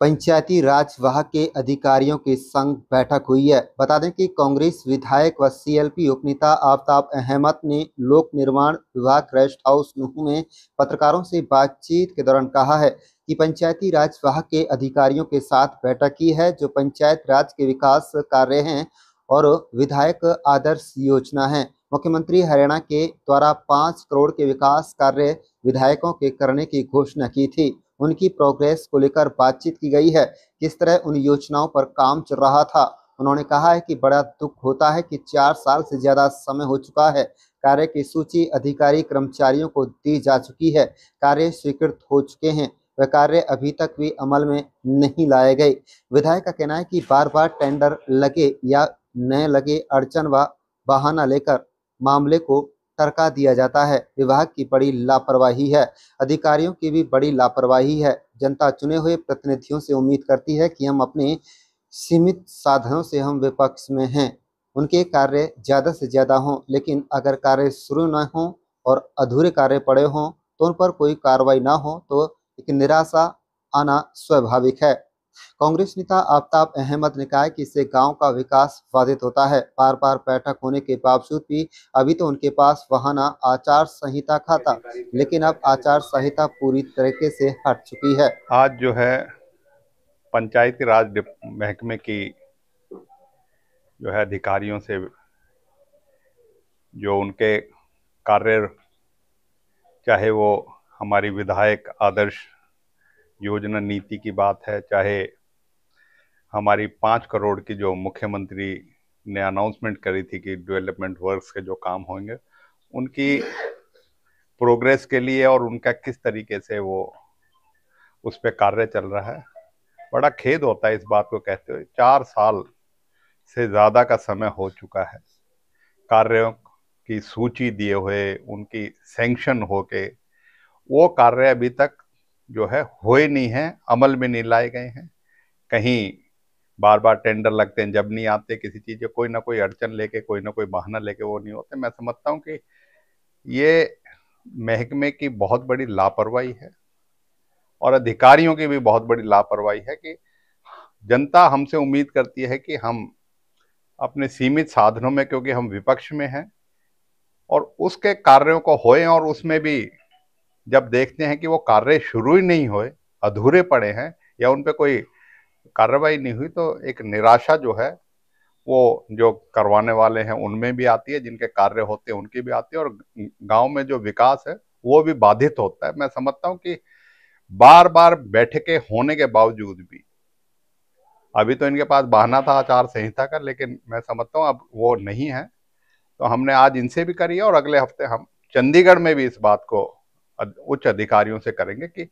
पंचायती राज विभाग के अधिकारियों के संग बैठक हुई है बता दें कि कांग्रेस विधायक व सीएलपी उपनेता आफ्ताब अहमद ने लोक निर्माण विभाग रेस्ट हाउस नुह में पत्रकारों से बातचीत के दौरान कहा है कि पंचायती राज विभाग के अधिकारियों के साथ बैठक की है जो पंचायत राज के विकास कार्य हैं और विधायक आदर्श योजना है मुख्यमंत्री हरियाणा के द्वारा पाँच करोड़ के विकास कार्य विधायकों के करने की घोषणा की थी उनकी प्रोग्रेस को लेकर बातचीत की गई है किस तरह उन योजनाओं पर काम चल रहा था उन्होंने कहा है कि बड़ा दुख होता है कि चार साल से ज्यादा समय हो चुका है कार्य की सूची अधिकारी कर्मचारियों को दी जा चुकी है कार्य स्वीकृत हो चुके हैं वह कार्य अभी तक भी अमल में नहीं लाए गए विधायक का कहना है कि बार बार टेंडर लगे या न लगे अड़चन व बहाना लेकर मामले को टरका दिया जाता है विभाग की बड़ी लापरवाही है अधिकारियों की भी बड़ी लापरवाही है जनता चुने हुए प्रतिनिधियों से उम्मीद करती है कि हम अपने सीमित साधनों से हम विपक्ष में हैं उनके कार्य ज़्यादा से ज़्यादा हों लेकिन अगर कार्य शुरू न हों और अधूरे कार्य पड़े हों तो उन पर कोई कार्रवाई ना हो तो एक निराशा आना स्वाभाविक है कांग्रेस नेता आफ्ताब अहमद ने कहा कि इससे गांव का विकास बाधित होता है बार बार बैठक होने के बावजूद भी अभी तो उनके पास वहाना आचार संहिता खाता लेकिन अब आचार संहिता पूरी तरीके से हट चुकी है आज जो है पंचायती राज महकमे की जो है अधिकारियों से जो उनके कार्य चाहे वो हमारी विधायक आदर्श योजना नीति की बात है चाहे हमारी पाँच करोड़ की जो मुख्यमंत्री ने अनाउंसमेंट करी थी कि डेवलपमेंट वर्क्स के जो काम होंगे उनकी प्रोग्रेस के लिए और उनका किस तरीके से वो उस पर कार्य चल रहा है बड़ा खेद होता है इस बात को कहते हुए चार साल से ज़्यादा का समय हो चुका है कार्यों की सूची दिए हुए उनकी सेंक्शन हो के वो कार्य अभी तक जो है हुए नहीं हैं अमल में नहीं लाए गए हैं कहीं बार बार टेंडर लगते हैं जब नहीं आते किसी चीज़ कोई ना कोई अड़चन लेके कोई ना कोई बहाना लेके वो नहीं होते मैं समझता हूँ कि ये महकमे की बहुत बड़ी लापरवाही है और अधिकारियों की भी बहुत बड़ी लापरवाही है कि जनता हमसे उम्मीद करती है कि हम अपने सीमित साधनों में क्योंकि हम विपक्ष में हैं और उसके कार्यों को होए और उसमें भी जब देखते हैं कि वो कार्य शुरू ही नहीं हुए अधूरे पड़े हैं या उन पर कोई कार्रवाई नहीं हुई तो एक निराशा जो है वो जो करवाने वाले हैं उनमें भी आती है जिनके कार्य होते हैं उनकी भी आती है और गांव में जो विकास है वो भी बाधित होता है मैं समझता हूँ कि बार बार बैठके होने के बावजूद भी अभी तो इनके पास बहाना था आचार संहिता का लेकिन मैं समझता हूँ अब वो नहीं है तो हमने आज इनसे भी करी है और अगले हफ्ते हम चंडीगढ़ में भी इस बात को उच्च अधिकारियों से करेंगे कि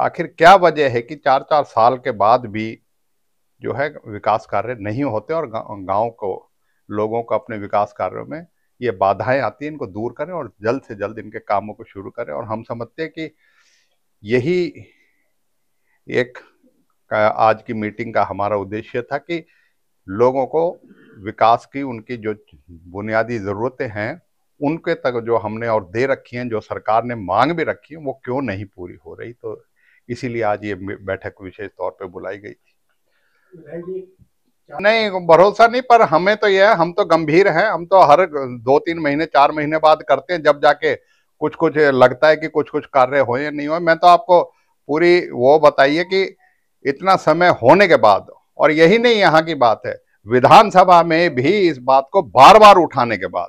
आखिर क्या वजह है कि चार चार साल के बाद भी जो है विकास कार्य नहीं होते और गांव को लोगों को अपने विकास कार्यों में ये बाधाएं आती हैं इनको दूर करें और जल्द से जल्द इनके कामों को शुरू करें और हम समझते हैं कि यही एक आज की मीटिंग का हमारा उद्देश्य था कि लोगों को विकास की उनकी जो बुनियादी ज़रूरतें हैं उनके तक जो हमने और दे रखी हैं जो सरकार ने मांग भी रखी है वो क्यों नहीं पूरी हो रही तो इसीलिए आज ये बैठक विशेष तौर पर बुलाई गई थी नहीं भरोसा नहीं पर हमें तो यह है हम तो गंभीर हैं हम तो हर दो तीन महीने चार महीने बाद करते हैं जब जाके कुछ कुछ लगता है कि कुछ कुछ कार्य हो या नहीं हो मैं तो आपको पूरी वो बताइए कि इतना समय होने के बाद और यही नहीं यहाँ की बात है विधानसभा में भी इस बात को बार बार उठाने के बाद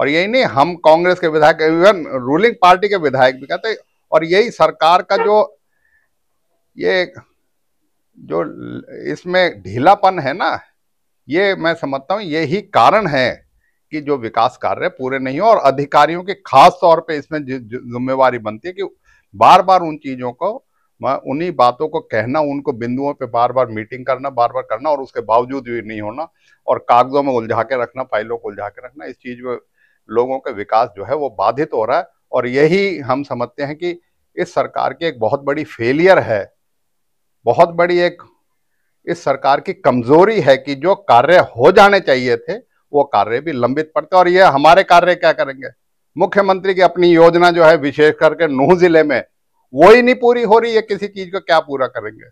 और यही नहीं हम कांग्रेस के विधायक इवन रूलिंग पार्टी के विधायक भी कहते और यही सरकार का जो ये जो इसमें ढीलापन है ना ये मैं समझता हूँ यही कारण है कि जो विकास कार्य पूरे नहीं हो और अधिकारियों की खास तौर पे इसमें जिम्मेवारी बनती है कि बार बार उन चीज़ों को उन्हीं बातों को कहना उनको बिंदुओं पे बार बार मीटिंग करना बार बार करना और उसके बावजूद भी नहीं होना और कागजों में उलझा के रखना फाइलों को उलझा के रखना इस चीज़ में लोगों का विकास जो है वो बाधित हो रहा है और यही हम समझते हैं कि इस सरकार की एक बहुत बड़ी फेलियर है बहुत बड़ी एक इस सरकार की कमजोरी है कि जो कार्य हो जाने चाहिए थे वो कार्य भी लंबित पड़ते और ये हमारे कार्य क्या करेंगे मुख्यमंत्री की अपनी योजना जो है विशेष करके नूह जिले में वो ही नहीं पूरी हो रही है किसी चीज को क्या पूरा करेंगे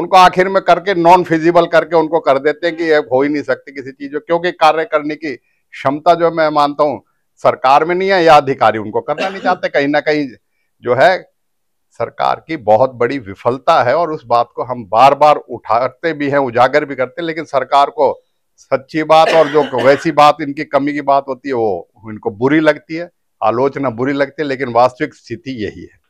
उनको आखिर में करके नॉन फिजिबल करके उनको कर देते हैं कि ये हो ही नहीं सकती किसी चीज को क्योंकि कार्य करने की क्षमता जो मैं मानता हूं सरकार में नहीं है या अधिकारी उनको करना नहीं चाहते कहीं ना कहीं जो है सरकार की बहुत बड़ी विफलता है और उस बात को हम बार बार उठाते भी हैं उजागर भी करते हैं लेकिन सरकार को सच्ची बात और जो वैसी बात इनकी कमी की बात होती है वो इनको बुरी लगती है आलोचना बुरी लगती है लेकिन वास्तविक स्थिति यही है